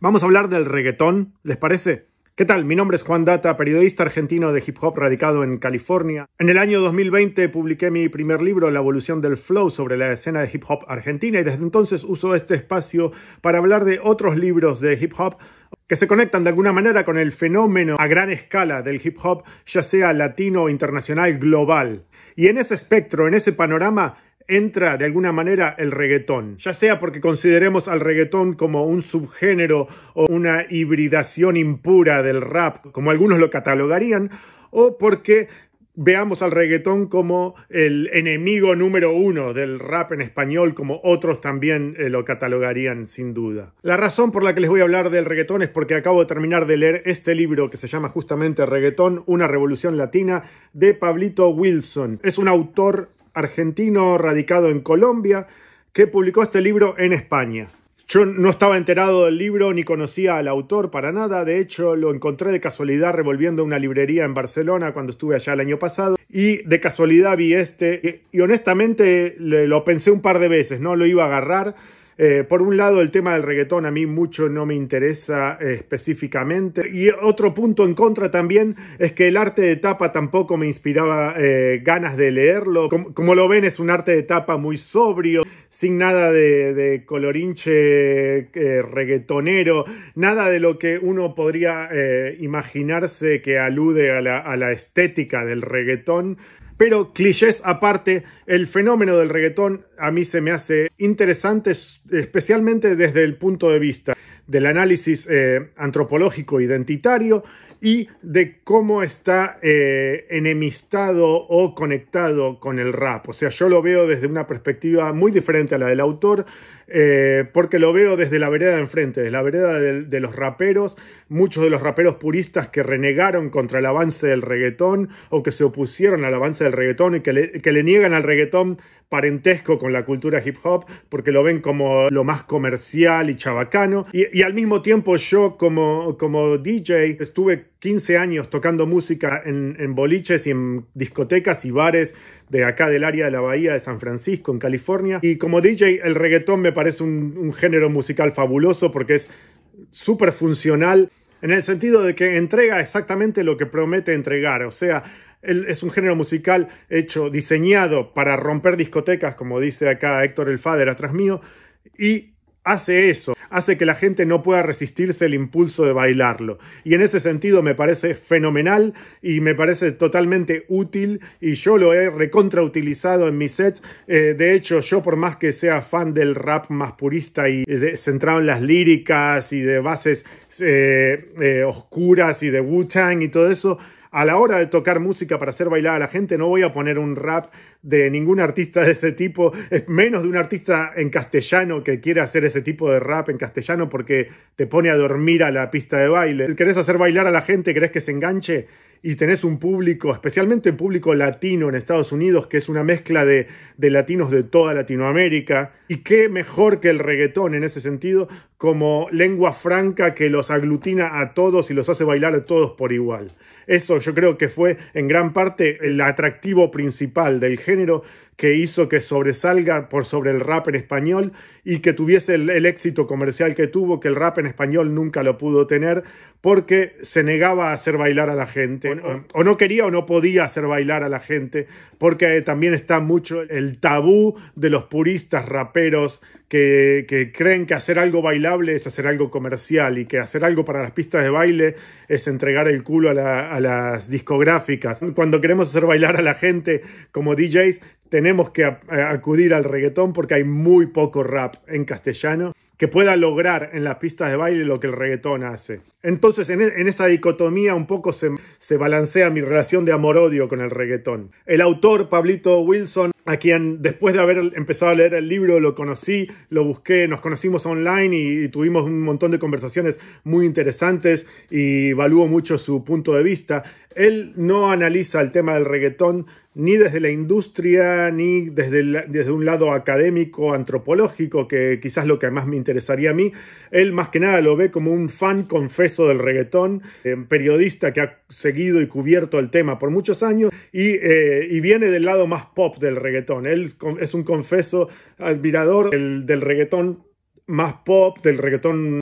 Vamos a hablar del reggaetón, ¿les parece? ¿Qué tal? Mi nombre es Juan Data, periodista argentino de hip hop radicado en California. En el año 2020 publiqué mi primer libro, La evolución del flow, sobre la escena de hip hop argentina y desde entonces uso este espacio para hablar de otros libros de hip hop que se conectan de alguna manera con el fenómeno a gran escala del hip hop, ya sea latino, internacional, global. Y en ese espectro, en ese panorama, entra de alguna manera el reggaetón, ya sea porque consideremos al reggaetón como un subgénero o una hibridación impura del rap, como algunos lo catalogarían, o porque veamos al reggaetón como el enemigo número uno del rap en español, como otros también eh, lo catalogarían sin duda. La razón por la que les voy a hablar del reggaetón es porque acabo de terminar de leer este libro que se llama justamente Reggaetón, una revolución latina, de Pablito Wilson. Es un autor argentino radicado en Colombia que publicó este libro en España. Yo no estaba enterado del libro ni conocía al autor para nada, de hecho lo encontré de casualidad revolviendo una librería en Barcelona cuando estuve allá el año pasado y de casualidad vi este y honestamente lo pensé un par de veces, no lo iba a agarrar eh, por un lado, el tema del reggaetón a mí mucho no me interesa eh, específicamente. Y otro punto en contra también es que el arte de tapa tampoco me inspiraba eh, ganas de leerlo. Como, lo ven, es un arte de tapa muy sobrio, sin nada de, de colorinche reggaetonero, nada de lo que uno podría imaginarse que alude a la, a la estética del reggaetón. Pero clichés aparte, el fenómeno del reggaetón a mí se me hace interesante, especialmente desde el punto de vista del análisis eh, antropológico identitario y de cómo está eh, enemistado o conectado con el rap. O sea, yo lo veo desde una perspectiva muy diferente a la del autor, eh, porque lo veo desde la vereda de enfrente, desde la vereda de, los raperos, muchos de los raperos puristas que renegaron contra el avance del reggaetón o que se opusieron al avance del reggaetón y que le, niegan al reggaetón parentesco con la cultura hip hop porque lo ven como lo más comercial y chabacano. Y, al mismo tiempo yo como, como DJ estuve 15 años tocando música en, boliches y en discotecas y bares de acá del área de la bahía de San Francisco, en California. Y como DJ, el reggaetón me parece un, género musical fabuloso porque es súper funcional en el sentido de que entrega exactamente lo que promete entregar. O sea, es un género musical hecho, diseñado para romper discotecas, como dice acá Héctor El Fader atrás mío, y hace eso, hace que la gente no pueda resistirse el impulso de bailarlo. Y en ese sentido me parece fenomenal y me parece totalmente útil y yo lo he recontrautilizado en mis sets. Eh, de hecho, yo por más que sea fan del rap más purista y centrado en las líricas y de bases eh, eh, oscuras y de Wu-Tang y todo eso, a la hora de tocar música para hacer bailar a la gente, no voy a poner un rap de ningún artista de ese tipo, menos de un artista en castellano que quiera hacer ese tipo de rap en castellano porque te pone a dormir a la pista de baile. ¿Querés hacer bailar a la gente? ¿Querés que se enganche? y tenés un público, especialmente el público latino en Estados Unidos, que es una mezcla de, de, latinos de toda Latinoamérica, y qué mejor que el reggaetón en ese sentido, como lengua franca que los aglutina a todos y los hace bailar a todos por igual. Eso yo creo que fue en gran parte el atractivo principal del género que hizo que sobresalga por sobre el rap en español y que tuviese el, éxito comercial que tuvo, que el rap en español nunca lo pudo tener porque se negaba a hacer bailar a la gente, o, no quería o no podía hacer bailar a la gente, porque eh, también está mucho el tabú de los puristas raperos que, creen que hacer algo bailable es hacer algo comercial y que hacer algo para las pistas de baile es entregar el culo a, a las discográficas. Cuando queremos hacer bailar a la gente como DJs, tenemos tenemos que eh, acudir al reggaetón porque hay muy poco rap en castellano que pueda lograr en las pistas de baile lo que el reggaetón hace. Entonces, en, e, esa dicotomía un poco se, balancea mi relación de amor-odio con el reggaetón. El autor, Pablito Wilson, a quien después de haber empezado a leer el libro lo conocí, lo busqué, nos conocimos online y, tuvimos un montón de conversaciones muy interesantes y valúo mucho su punto de vista. Él no analiza el tema del reggaetón ni desde la industria, ni desde, desde un lado académico, antropológico, que quizás lo que más me interesaría a mí. Él más que nada lo ve como un fan confeso del reggaetón, eh, periodista que ha seguido y cubierto el tema por muchos años y, eh, viene del lado más pop del reggaetón. Él es un confeso admirador del, del reggaetón más pop, del reggaetón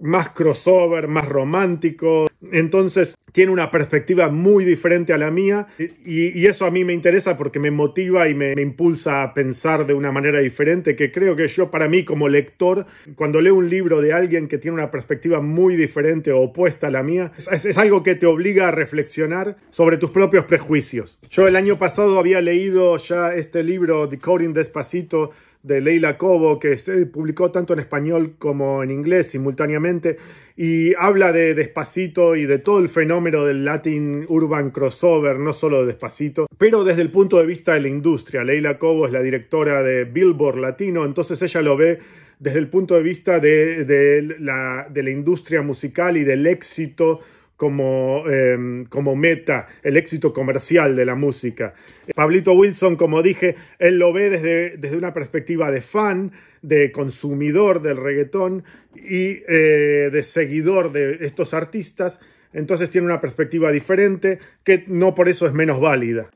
más crossover, más romántico, entonces tiene una perspectiva muy diferente a la mía y, eso a mí me interesa porque me motiva y me, impulsa a pensar de una manera diferente que creo que yo para mí como lector, cuando leo un libro de alguien que tiene una perspectiva muy diferente o opuesta a la mía, es, es algo que te obliga a reflexionar sobre tus propios prejuicios. Yo el año pasado había leído ya este libro, Decoding Despacito, de Leila Cobo, que se publicó tanto en español como en inglés simultáneamente y habla de Despacito y de todo el fenómeno del Latin Urban Crossover, no solo de Despacito, pero desde el punto de vista de la industria. Leila Cobo es la directora de Billboard Latino, entonces ella lo ve desde el punto de vista de, de, la, de la, industria musical y del éxito como, em, como meta, el éxito comercial de la música. Pablito Wilson, como dije, él lo ve desde, desde una perspectiva de fan de consumidor del reggaetón y eh, de seguidor de estos artistas, entonces tiene una perspectiva diferente que no por eso es menos válida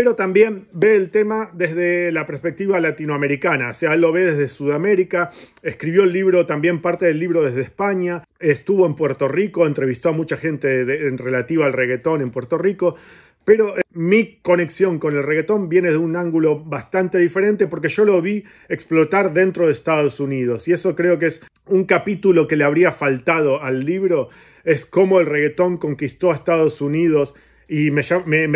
pero también ve el tema desde la perspectiva latinoamericana, o sea, lo ve desde Sudamérica, escribió el libro, también parte del libro desde España, estuvo en Puerto Rico, entrevistó a mucha gente en relativa al reggaetón en Puerto Rico, pero eh, mi conexión con el reggaetón viene de un ángulo bastante diferente porque yo lo vi explotar dentro de Estados Unidos y eso creo que es un capítulo que le habría faltado al libro, es cómo el reggaetón conquistó a Estados Unidos y me,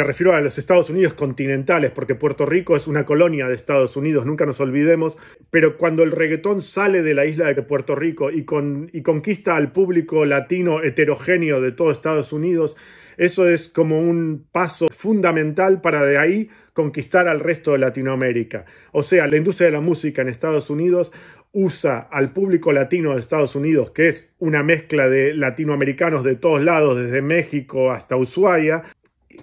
refiero a los Estados Unidos continentales, porque Puerto Rico es una colonia de Estados Unidos, nunca nos olvidemos. Pero cuando el reggaetón sale de la isla de Puerto Rico y, y conquista al público latino heterogéneo de todo Estados Unidos, eso es como un paso fundamental para de ahí conquistar al resto de Latinoamérica. O sea, la industria de la música en Estados Unidos usa al público latino de Estados Unidos, que es una mezcla de latinoamericanos de todos lados, desde México hasta Ushuaia,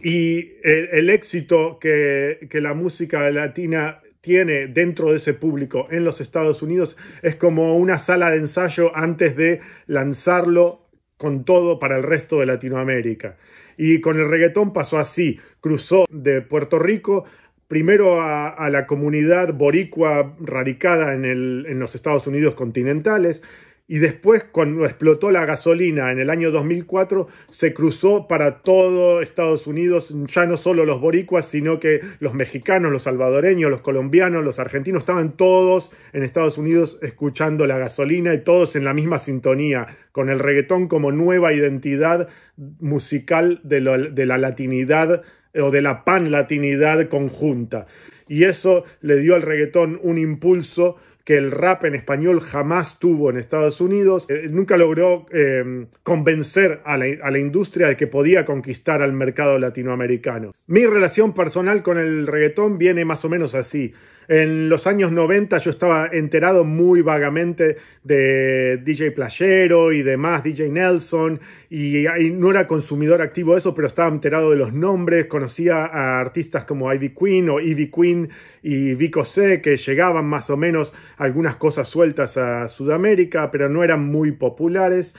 y el, éxito que, la música latina tiene dentro de ese público en los Estados Unidos es como una sala de ensayo antes de lanzarlo con todo para el resto de Latinoamérica. Y con el reggaetón pasó así, cruzó de Puerto Rico primero a, la comunidad boricua radicada en los Estados Unidos continentales, y después cuando explotó la gasolina en el año 2004 se cruzó para todo Estados Unidos, ya no solo los boricuas, sino que los mexicanos, los salvadoreños, los colombianos, los argentinos, estaban todos en Estados Unidos escuchando la gasolina y todos en la misma sintonía, con el reggaetón como nueva identidad musical de, la latinidad o de la pan-latinidad conjunta. Y eso le dio al reggaetón un impulso que el rap en español jamás tuvo en Estados Unidos. Eh, nunca logró eh, convencer a la, industria de que podía conquistar al mercado latinoamericano. Mi relación personal con el reggaetón viene más o menos así. En los años 90 yo estaba enterado muy vagamente de DJ Playero y demás, DJ Nelson, y, no era consumidor activo de eso, pero estaba enterado de los nombres, conocía a artistas como Ivy Queen o Ivy Queen y Vico C, que llegaban más o menos algunas cosas sueltas a Sudamérica, pero no eran muy populares.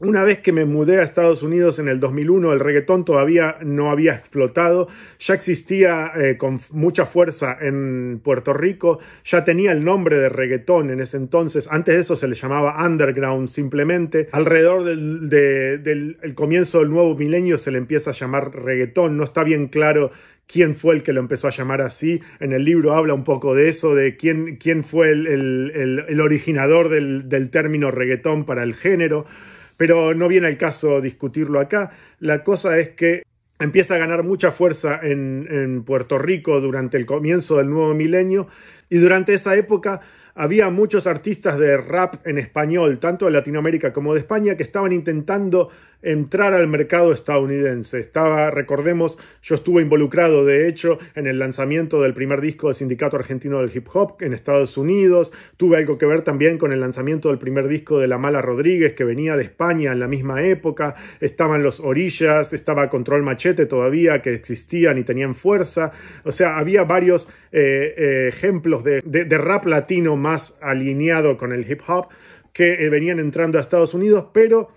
Una vez que me mudé a Estados Unidos en el 2001, el reggaetón todavía no había explotado, ya existía eh, con mucha fuerza en Puerto Rico, ya tenía el nombre de reggaetón en ese entonces, antes de eso se le llamaba underground simplemente, alrededor del, comienzo del nuevo milenio se le empieza a llamar reggaetón, no está bien claro quién fue el que lo empezó a llamar así. En el libro habla un poco de eso, de quién, fue el, originador del término reggaetón para el género. Pero no viene el caso discutirlo acá. La cosa es que empieza a ganar mucha fuerza en, en Puerto Rico durante el comienzo del nuevo milenio y durante esa época había muchos artistas de rap en español, tanto de Latinoamérica como de España, que estaban intentando entrar al mercado estadounidense. Estaba, recordemos, yo estuve involucrado, de hecho, en el lanzamiento del primer disco del Sindicato Argentino del Hip Hop en Estados Unidos. Tuve algo que ver también con el lanzamiento del primer disco de La Mala Rodríguez, que venía de España en la misma época. Estaban Los Orillas, estaba Control Machete todavía, que existían y tenían fuerza. O sea, había varios eh, eh, ejemplos de rap latino más alineado con el hip hop que eh, venían entrando a Estados Unidos, pero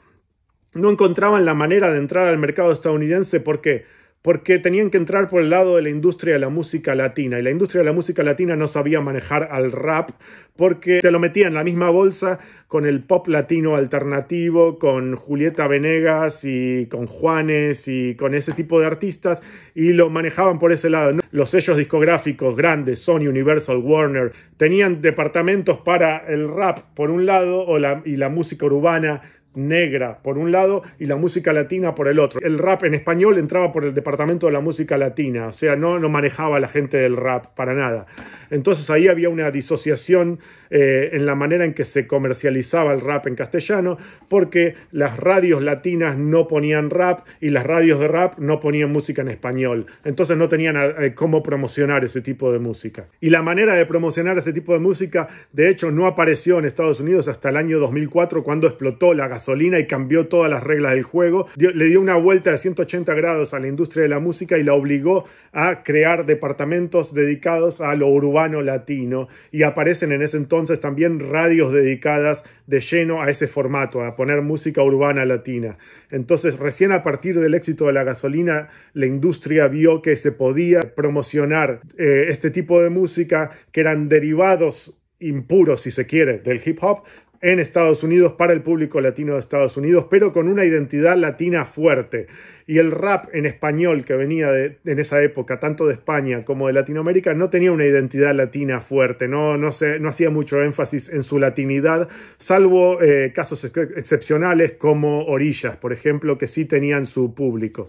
no encontraban la manera de entrar al mercado estadounidense. ¿Por qué? Porque tenían que entrar por el lado de la industria de la música latina. Y la industria de la música latina no sabía manejar al rap porque se lo metían en la misma bolsa con el pop latino alternativo, con Julieta Venegas y con Juanes y con ese tipo de artistas y lo manejaban por ese lado. Los sellos discográficos grandes, Sony, Universal, Warner, tenían departamentos para el rap por un lado y la música urbana negra por un lado y la música latina por el otro. El rap en español entraba por el departamento de la música latina, o sea, no, no manejaba la gente del rap para nada. Entonces ahí había una disociación eh, en la manera en que se comercializaba el rap en castellano, porque las radios latinas no ponían rap y las radios de rap no ponían música en español. Entonces no tenían eh, cómo promocionar ese tipo de música. Y la manera de promocionar ese tipo de música, de hecho, no apareció en Estados Unidos hasta el año 2004 cuando explotó la gasolina y cambió todas las reglas del juego. le dio una vuelta de 180 grados a la industria de la música y la obligó a crear departamentos dedicados a lo urbano latino. Y aparecen en ese entonces también radios dedicadas de lleno a ese formato, a poner música urbana latina. Entonces, recién a partir del éxito de la gasolina, la industria vio que se podía promocionar eh, este tipo de música que eran derivados impuros, si se quiere, del hip hop, en Estados Unidos para el público latino de Estados Unidos, pero con una identidad latina fuerte. Y el rap en español que venía en esa época, tanto de España como de Latinoamérica, no tenía una identidad latina fuerte, no, no, no hacía mucho énfasis en su latinidad, salvo eh, casos excepcionales como Orillas, por ejemplo, que sí tenían su público.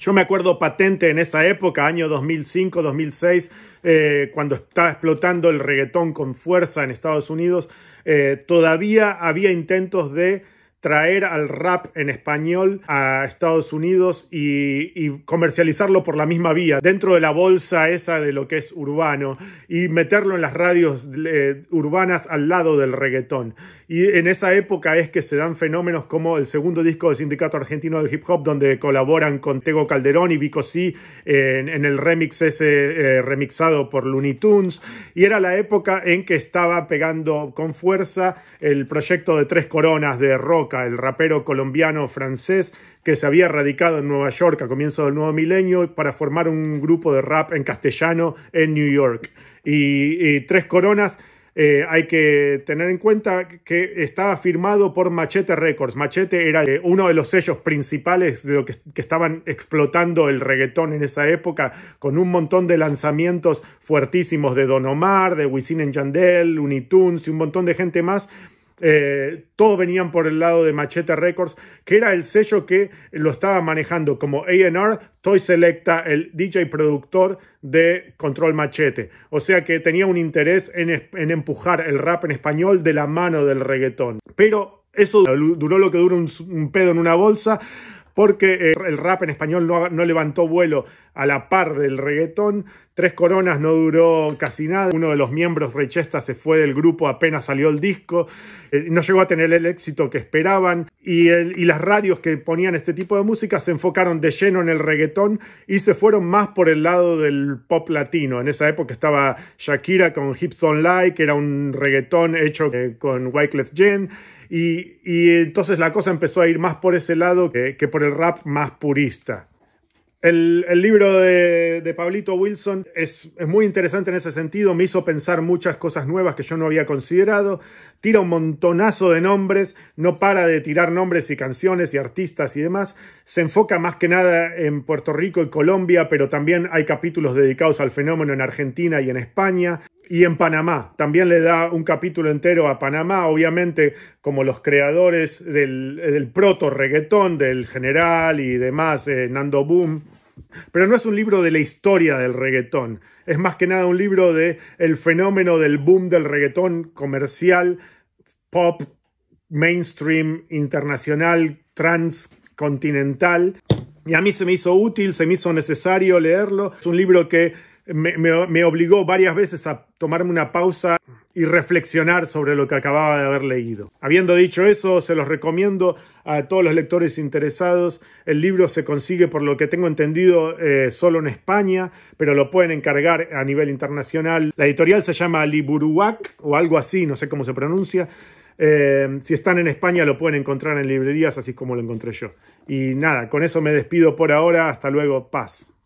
Yo me acuerdo patente en esa época, año 2005, 2006, eh, cuando estaba explotando el reggaetón con fuerza en Estados Unidos, eh, todavía había intentos de traer al rap en español a Estados Unidos y, comercializarlo por la misma vía, dentro de la bolsa esa de lo que es urbano, y meterlo en las radios urbanas al lado del reggaetón. Y en esa época es que se dan fenómenos como el segundo disco del Sindicato Argentino del Hip Hop, donde colaboran con Tego Calderón y Vico C en, el remix ese eh, remixado por Looney Tunes. Y era la época en que estaba pegando con fuerza el proyecto de Tres Coronas de rock el rapero colombiano francés que se había radicado en Nueva York a comienzos del nuevo milenio para formar un grupo de rap en castellano en New York. Y, Tres Coronas eh, hay que tener en cuenta que estaba firmado por Machete Records. Machete era eh, uno de los sellos principales de lo que, estaban explotando el reggaetón en esa época, con un montón de lanzamientos fuertísimos de Don Omar, de Wisin en Yandel, Unitunes y un montón de gente más eh, todos venían por el lado de Machete Records, que era el sello que lo estaba manejando como AR, Toy Selecta, el DJ productor de Control Machete. O sea que tenía un interés en, empujar el rap en español de la mano del reggaetón. Pero eso duró lo que dura un, pedo en una bolsa porque eh, el rap en español no, no, levantó vuelo a la par del reggaetón, Tres Coronas no duró casi nada. Uno de los miembros, Rechesta, se fue del grupo apenas salió el disco. Eh, no llegó a tener el éxito que esperaban. Y, las radios que ponían este tipo de música se enfocaron de lleno en el reggaetón y se fueron más por el lado del pop latino. En esa época estaba Shakira con Hips like que era un reggaetón hecho eh, con Wyclef Jean. Y, entonces la cosa empezó a ir más por ese lado que por el rap más purista. El, libro de, de, Pablito Wilson es, es muy interesante en ese sentido, me hizo pensar muchas cosas nuevas que yo no había considerado, tira un montonazo de nombres, no para de tirar nombres y canciones y artistas y demás, se enfoca más que nada en Puerto Rico y Colombia, pero también hay capítulos dedicados al fenómeno en Argentina y en España y en Panamá. También le da un capítulo entero a Panamá, obviamente, como los creadores del, proto reggaetón, del general y demás, eh, Nando Boom. Pero no es un libro de la historia del reggaetón, es más que nada un libro de el fenómeno del boom del reggaetón comercial, pop, mainstream, internacional, transcontinental. Y a mí se me hizo útil, se me hizo necesario leerlo. Es un libro que me, obligó varias veces a tomarme una pausa y reflexionar sobre lo que acababa de haber leído. Habiendo dicho eso, se los recomiendo a todos los lectores interesados. El libro se consigue, por lo que tengo entendido, eh, solo en España, pero lo pueden encargar a nivel internacional. La editorial se llama Liburuac o algo así, no sé cómo se pronuncia. Eh, si están en España lo pueden encontrar en librerías, así como lo encontré yo. Y nada, con eso me despido por ahora. Hasta luego. Paz.